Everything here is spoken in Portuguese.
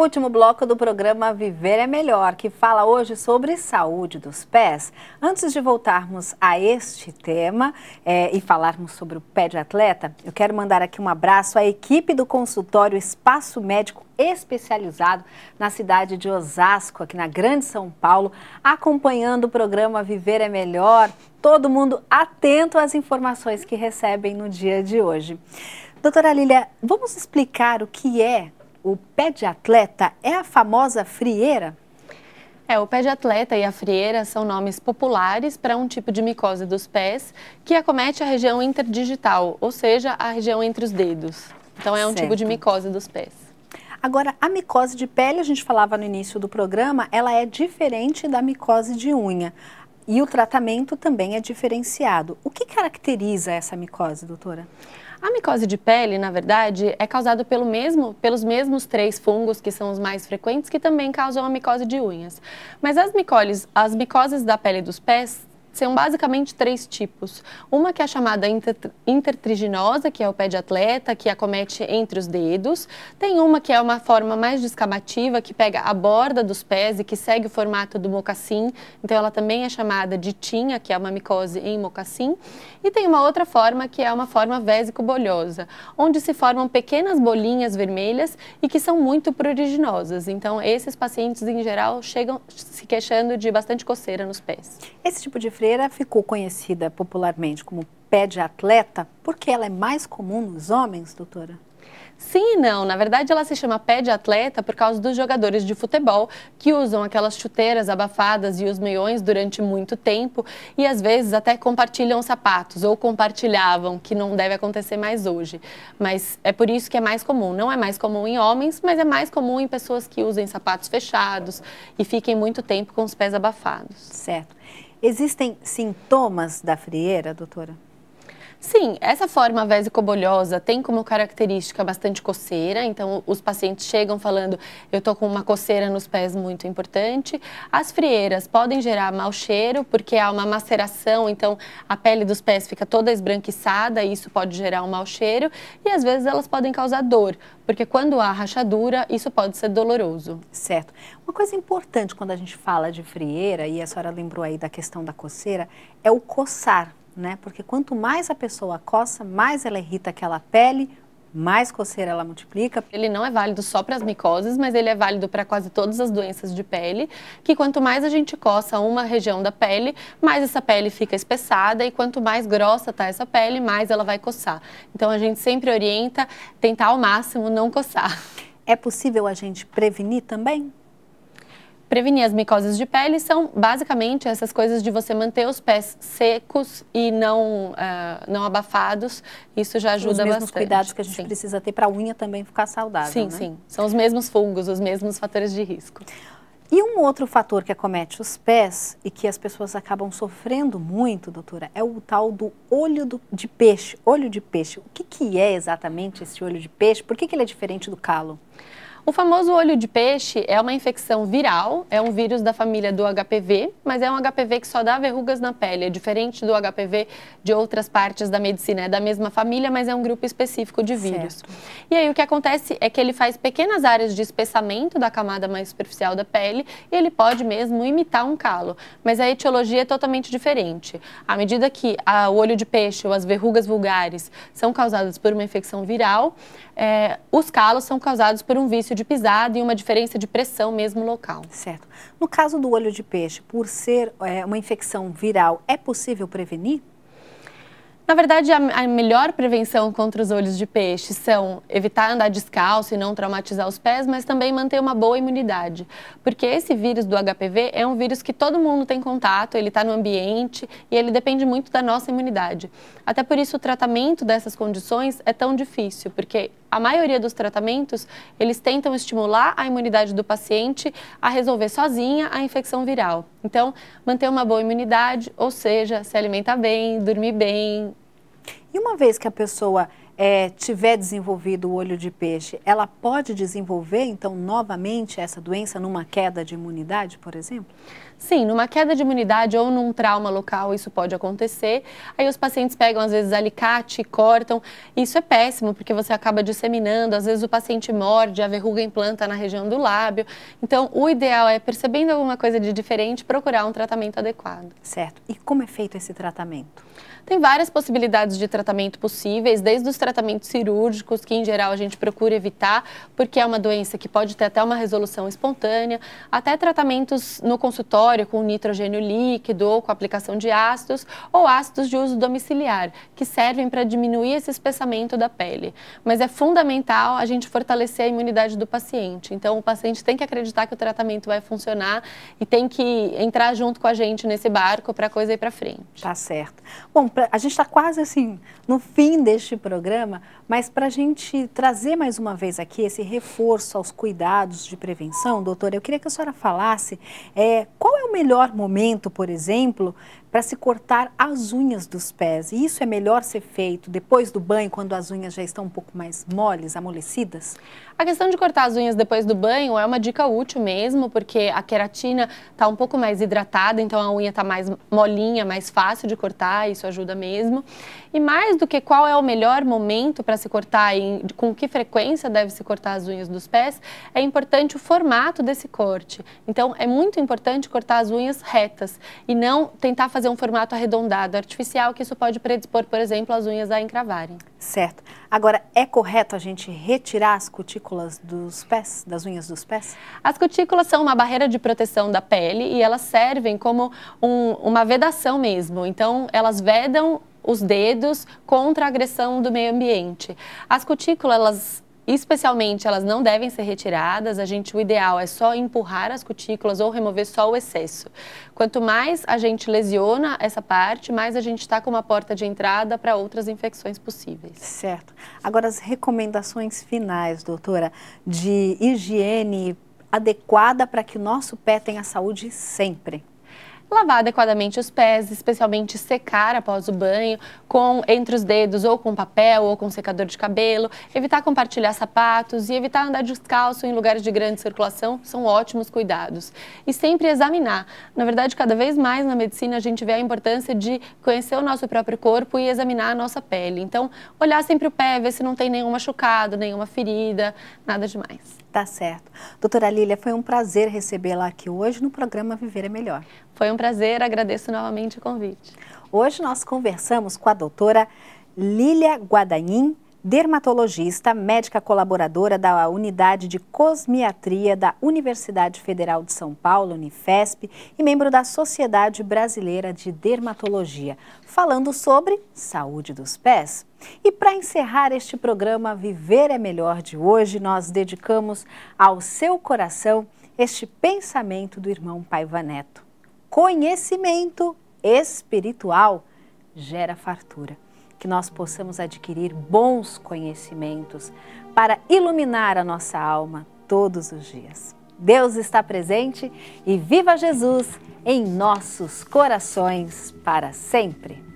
Último bloco do programa Viver é Melhor, que fala hoje sobre saúde dos pés. Antes de voltarmos a este tema é, e falarmos sobre o pé de atleta, eu quero mandar aqui um abraço à equipe do consultório Espaço Médico especializado na cidade de Osasco, aqui na Grande São Paulo, acompanhando o programa Viver é Melhor. Todo mundo atento às informações que recebem no dia de hoje. Doutora Lília, vamos explicar o que é o pé de atleta é a famosa frieira? É, o pé de atleta e a frieira são nomes populares para um tipo de micose dos pés que acomete a região interdigital, ou seja, a região entre os dedos. Então é um certo. tipo de micose dos pés. Agora, a micose de pele, a gente falava no início do programa, ela é diferente da micose de unha. E o tratamento também é diferenciado. O que caracteriza essa micose, doutora? A micose de pele, na verdade, é causada pelo mesmo, pelos mesmos três fungos que são os mais frequentes, que também causam a micose de unhas. Mas as, micoles, as micoses da pele dos pés são basicamente três tipos. Uma que é chamada intertriginosa, que é o pé de atleta, que acomete entre os dedos. Tem uma que é uma forma mais descamativa, que pega a borda dos pés e que segue o formato do mocassim. Então, ela também é chamada de tinha, que é uma micose em mocassim. E tem uma outra forma, que é uma forma vésico-bolhosa, onde se formam pequenas bolinhas vermelhas e que são muito pruriginosas. Então, esses pacientes, em geral, chegam se queixando de bastante coceira nos pés. Esse tipo de freira ficou conhecida popularmente como pé de atleta porque ela é mais comum nos homens, doutora? Sim e não. Na verdade, ela se chama pé de atleta por causa dos jogadores de futebol que usam aquelas chuteiras abafadas e os meiões durante muito tempo e às vezes até compartilham sapatos ou compartilhavam, que não deve acontecer mais hoje. Mas é por isso que é mais comum. Não é mais comum em homens, mas é mais comum em pessoas que usem sapatos fechados e fiquem muito tempo com os pés abafados. Certo. Existem sintomas da frieira, doutora? Sim, essa forma vesicobolhosa tem como característica bastante coceira, então os pacientes chegam falando, eu estou com uma coceira nos pés muito importante. As frieiras podem gerar mau cheiro, porque há uma maceração, então a pele dos pés fica toda esbranquiçada e isso pode gerar um mau cheiro. E às vezes elas podem causar dor, porque quando há rachadura, isso pode ser doloroso. Certo. Uma coisa importante quando a gente fala de frieira, e a senhora lembrou aí da questão da coceira, é o coçar né? Porque quanto mais a pessoa coça, mais ela irrita aquela pele, mais coceira ela multiplica. Ele não é válido só para as micoses, mas ele é válido para quase todas as doenças de pele, que quanto mais a gente coça uma região da pele, mais essa pele fica espessada e quanto mais grossa tá essa pele, mais ela vai coçar. Então a gente sempre orienta tentar ao máximo não coçar. É possível a gente prevenir também? Prevenir as micoses de pele são basicamente essas coisas de você manter os pés secos e não, uh, não abafados. Isso já ajuda bastante. Os mesmos bastante. cuidados que a gente sim. precisa ter para a unha também ficar saudável. Sim, né? sim. São os mesmos fungos, os mesmos fatores de risco. E um outro fator que acomete os pés e que as pessoas acabam sofrendo muito, doutora, é o tal do olho do, de peixe. Olho de peixe. O que, que é exatamente esse olho de peixe? Por que, que ele é diferente do calo? O famoso olho de peixe é uma infecção viral, é um vírus da família do HPV, mas é um HPV que só dá verrugas na pele, é diferente do HPV de outras partes da medicina, é da mesma família, mas é um grupo específico de vírus. Certo. E aí o que acontece é que ele faz pequenas áreas de espessamento da camada mais superficial da pele e ele pode mesmo imitar um calo, mas a etiologia é totalmente diferente. À medida que o olho de peixe ou as verrugas vulgares são causadas por uma infecção viral, é, os calos são causados por um vício de pisada e uma diferença de pressão mesmo local. Certo. No caso do olho de peixe, por ser é, uma infecção viral, é possível prevenir? Na verdade, a, a, melhor prevenção contra os olhos de peixe são evitar andar descalço e não traumatizar os pés, mas também manter uma boa imunidade. Porque esse vírus do HPV é um vírus que todo mundo tem contato, ele está no ambiente e ele depende muito da nossa imunidade. Até por isso, o tratamento dessas condições é tão difícil, porque a maioria dos tratamentos, eles tentam estimular a imunidade do paciente a resolver sozinha a infecção viral. Então, manter uma boa imunidade, ou seja, se alimentar bem, dormir bem. E uma vez que a pessoa é, tiver desenvolvido o olho de peixe, ela pode desenvolver, então, novamente essa doença numa queda de imunidade, por exemplo? Sim, numa queda de imunidade ou num trauma local, isso pode acontecer. Aí os pacientes pegam, às vezes, alicate, cortam. Isso é péssimo, porque você acaba disseminando. Às vezes o paciente morde, a verruga implanta na região do lábio. Então, o ideal é, percebendo alguma coisa de diferente, procurar um tratamento adequado. Certo. E como é feito esse tratamento? Tem várias possibilidades de tratamento possíveis, desde os tratamentos tratamentos cirúrgicos, que em geral a gente procura evitar, porque é uma doença que pode ter até uma resolução espontânea, até tratamentos no consultório com nitrogênio líquido ou com aplicação de ácidos ou ácidos de uso domiciliar, que servem para diminuir esse espessamento da pele. Mas é fundamental a gente fortalecer a imunidade do paciente. Então, o paciente tem que acreditar que o tratamento vai funcionar e tem que entrar junto com a gente nesse barco para a coisa ir para frente. Tá certo. Bom, a gente está quase assim no fim deste programa programa, mas para a gente trazer mais uma vez aqui esse reforço aos cuidados de prevenção, doutora, eu queria que a senhora falasse é, qual é o melhor momento, por exemplo, para se cortar as unhas dos pés. E isso é melhor ser feito depois do banho, quando as unhas já estão um pouco mais moles, amolecidas? A questão de cortar as unhas depois do banho é uma dica útil mesmo, porque a queratina está um pouco mais hidratada, então a unha está mais molinha, mais fácil de cortar, isso ajuda mesmo. E mais do que qual é o melhor momento para se cortar e com que frequência deve se cortar as unhas dos pés, é importante o formato desse corte. Então é muito importante cortar as unhas retas e não tentar fazer fazer um formato arredondado artificial, que isso pode predispor, por exemplo, as unhas a encravarem. Certo. Agora, é correto a gente retirar as cutículas dos pés, das unhas dos pés? As cutículas são uma barreira de proteção da pele e elas servem como um, uma vedação mesmo. Então, elas vedam os dedos contra a agressão do meio ambiente. As cutículas, elas Especialmente, elas não devem ser retiradas. A gente, o ideal é só empurrar as cutículas ou remover só o excesso. Quanto mais a gente lesiona essa parte, mais a gente está com uma porta de entrada para outras infecções possíveis. Certo. Agora, as recomendações finais, doutora, de higiene adequada para que o nosso pé tenha saúde sempre lavar adequadamente os pés, especialmente secar após o banho, com entre os dedos ou com papel ou com secador de cabelo, evitar compartilhar sapatos e evitar andar descalço em lugares de grande circulação são ótimos cuidados. E sempre examinar. Na verdade, cada vez mais na medicina a gente vê a importância de conhecer o nosso próprio corpo e examinar a nossa pele. Então, olhar sempre o pé, ver se não tem nenhum machucado, nenhuma ferida, nada demais. Tá certo. Doutora Lília, foi um prazer recebê-la aqui hoje no programa Viver é Melhor. Foi um prazer, agradeço novamente o convite. Hoje nós conversamos com a doutora Lília Guadagnin, dermatologista, médica colaboradora da Unidade de Cosmiatria da Universidade Federal de São Paulo, Unifesp, e membro da Sociedade Brasileira de Dermatologia, falando sobre saúde dos pés. E para encerrar este programa Viver é Melhor de hoje, nós dedicamos ao seu coração este pensamento do irmão Paiva Neto conhecimento espiritual gera fartura. Que nós possamos adquirir bons conhecimentos para iluminar a nossa alma todos os dias. Deus está presente e viva Jesus em nossos corações para sempre.